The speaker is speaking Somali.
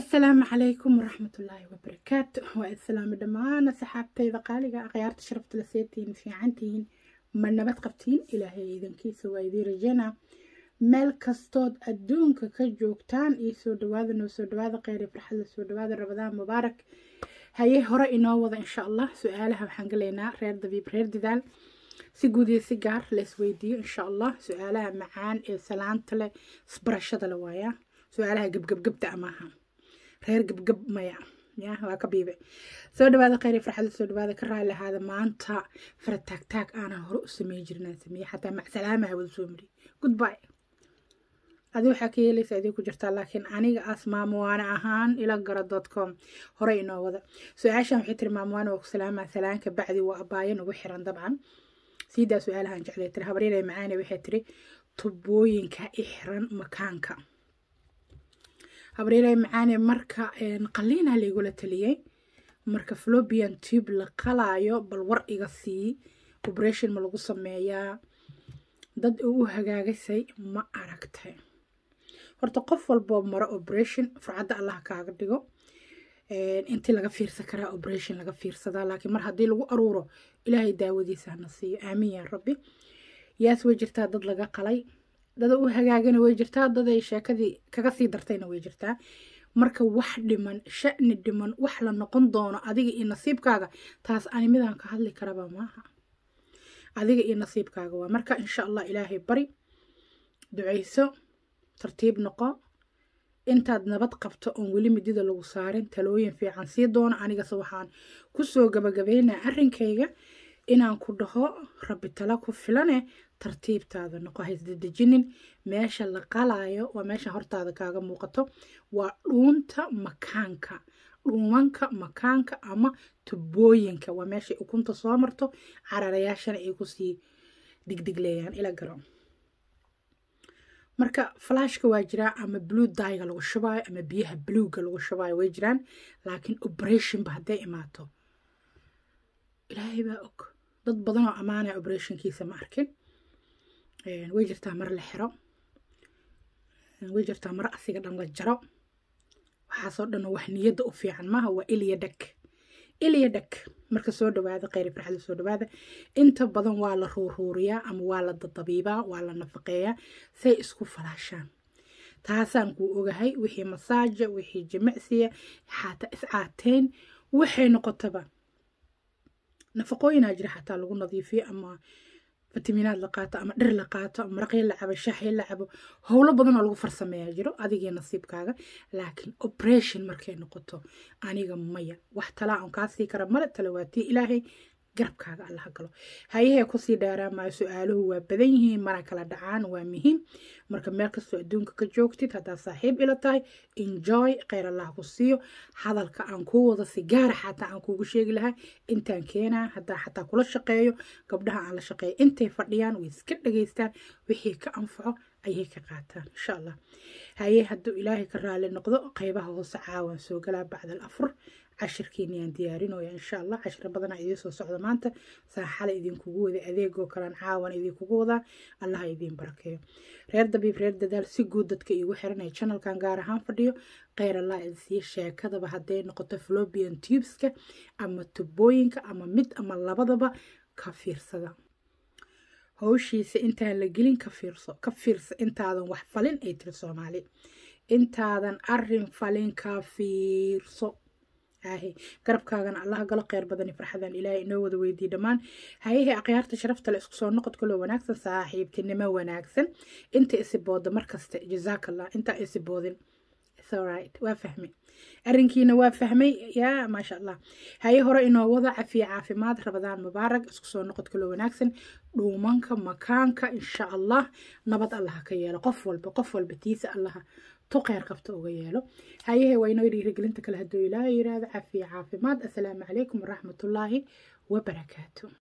asalaamu calaykum waraxmatullaahi wabarakaatu waa والسلام dhammaan صحابتي qaaliga akhyaarta شرفت لسيتين في عنتين ما نبت قبتين إلهي إذن كيس وإذي رجينا meel kastood adduunka ka joogtaan iyo soo dhawaada noo soo dhawaada kheyr iyo farxadla soo dhawaada rabadaan mubaarak haye hore inoo wada insha allah su-aalaha waxaan galaynaa reer dabiib reer didaal si guud iyo si gaar la isweydiiyo insha allah su-aalaha macaan ee salaanta leh isbarashada la waaya su-aalaha gebgebgebta amaaha reer gabgab maya ya waa ka biibe soo dhawaada kheyr farxada soo dhawaada ka raali ahaada maanta farataagtaag aanan hore u sameey jirinaan sameeye xataa macsalaamaha wada soo mari goodby adi waxaa ka yeelaysa idin ku jirtaa laakiin aniga as maamuwaane ahaan ilagara dotcom hore inoo wada su-aashan waxay tiri maamuwaane waa ku salaamaa salaanka bacdi waa abaayan ugu xiran dabcan siidaa su-aalahan jeclay tiri habaryar ee macaane waxay tiri tubooyinka i xiran makaanka habaryarey macaane marka qaliina ah laygula taliyey marka flobian tube la qalaayo bal war iga sii operation ma lagu sameeyaa dad u hagaagasay ma aragtay horta qof walboo maro operation farcadda allaha kaaga dhigo intii laga fiirsan karaa operation laga fiirsadaa laakiin mar haddii lagu aruuro ilaahay daawadiisa hana siiyo aamiin ya rabbi yaas way jirtaa dad laga qalay dada u hagaagana way jirtaa daday sheekadii kaga sii dartayna way jirtaa marka wax dhiman sha'ni dhiman wax la noqon doono adiga iyo nasiibkaaga taas ani midaan ka hadli karaba maaha adiga iyo nasiibkaaga waa marka insha allah ilaahay bari ducayso tartiib noqo intaad nabad qabto oon weli midida lagu saarin talooyin fiican sii doono anigase waxaan kusoo gabagabaynaa arrinkayga inaan ku dhaho rabbi tala ku filane tartiibtaada noqo haysdadejinin meesha la qalaayo waa meesha hortaada kaaga muuqato waa dhuunta makaanka dhuumanka makaanka ama tubooyinka waa meeshay ukunta soo marto cararayaashana ay kusii digdigleeyaan ila garo marka flashka waa jiraa ama blue dyga lagu shubaayo ama biyaha bluega lagu shubaayo way jiraan laakiin operationba hadday imaato ilaahay baa og dad badanoo ammaanaya ah operationkiisa ma arkin way jirtaa mar la xiro way jirtaa mar asiga dhan la jaro waxaasoo dhan wax niyadda u fiican maaha waa ilya dheg ilya dheg marka soo dhawaada kheyri farxadda soo dhawaada inta badan waa la ruuruuriyaa ama waa la dadabiibaa waa la nafaqeeyaa say isku falaashaan taasaan kuu ogahay wixii masaaja wixii jimicsiya xaata iscaateyn waxay noqotaba nafaqooyinaa jira xataa lagu nadiifiyo ama fitaminaad la qaato ama dhir la qaato ama maraqyo la cabo shaaxyo la cabo howlo badan oo lagu farsameeyaa jiro adigii nasiibkaaga laakiin operation markay noqoto aniga maya wax talaa un kaa sii kara male talawaatii ilaahay garabkaaga alla galo hayahee kusii dheeraa maayo su-aaluhu waa badan yihiin mana kala dhacaan waa muhiim marka meel kastoo adduunka ka joogtid haddaad saaxiib ila tahay enjoy kheyr allah ku siiyo hadalka aan kuu wada sigaara ah xataa aan kuugu sheegi lahaa intaan keenaa hadaa xataa kula shaqeeyo gabdhaha aan la shaqeeyo intay fadhiyaan way iska dhagaystaan wixii ka anfaco ayay ka qaataan insha allah haye haduu ilaahay ka raali noqdo qaybaha hoose caawan soo galaa bacdal afur cashirkiina yaan diyaarinoya insha allah cashiro badanaa idiin soo socda maanta saaxala idinkugu wada adeegoo kalaan caawan idinkugu wadaa allaha idiin barakeeyo reer dabiib reer dadaal si guud dadka iigu xiranaya channelkan gaar ahaan fadhiyo kheyr allah idinsiiya sheekadaba hadday noqoto flobian tubeska ama tubooyinka ama mid ama labadaba ka fiirsada howshiisa intaan la gelin ka fiirso ka fiirso intaadan wax falin ay tiri soomaali intaadan arin falin ka fiirso ahe garabkaagana allaha galo kheyr badani farxadan ilaahay inoo wada weydiiy dhammaan hayehe akhyaarta sharafta le isku soo noqod kaloo wanaagsan saaxiibtinimo wanaagsan inta isibooda markasta intaa isi boodin alright waa fahmay arrinkiina waa fahmay yaa maasha allah haye hore inoo wada cafiye caafimaad rabadaan mubaarag isku soo noqod kaloo wanaagsan dhuumanka makaanka insha allah nabad allaha ka yeelo qof walba qof walba tiisa allaha tu kheyr qabta uga yeelo hayehe waa inoo dhiirigelinta kale hadduu ilaahay yidhaahdo cafiye caafimaad assalaamu calaykum waraxmatullaahi wabarakaatu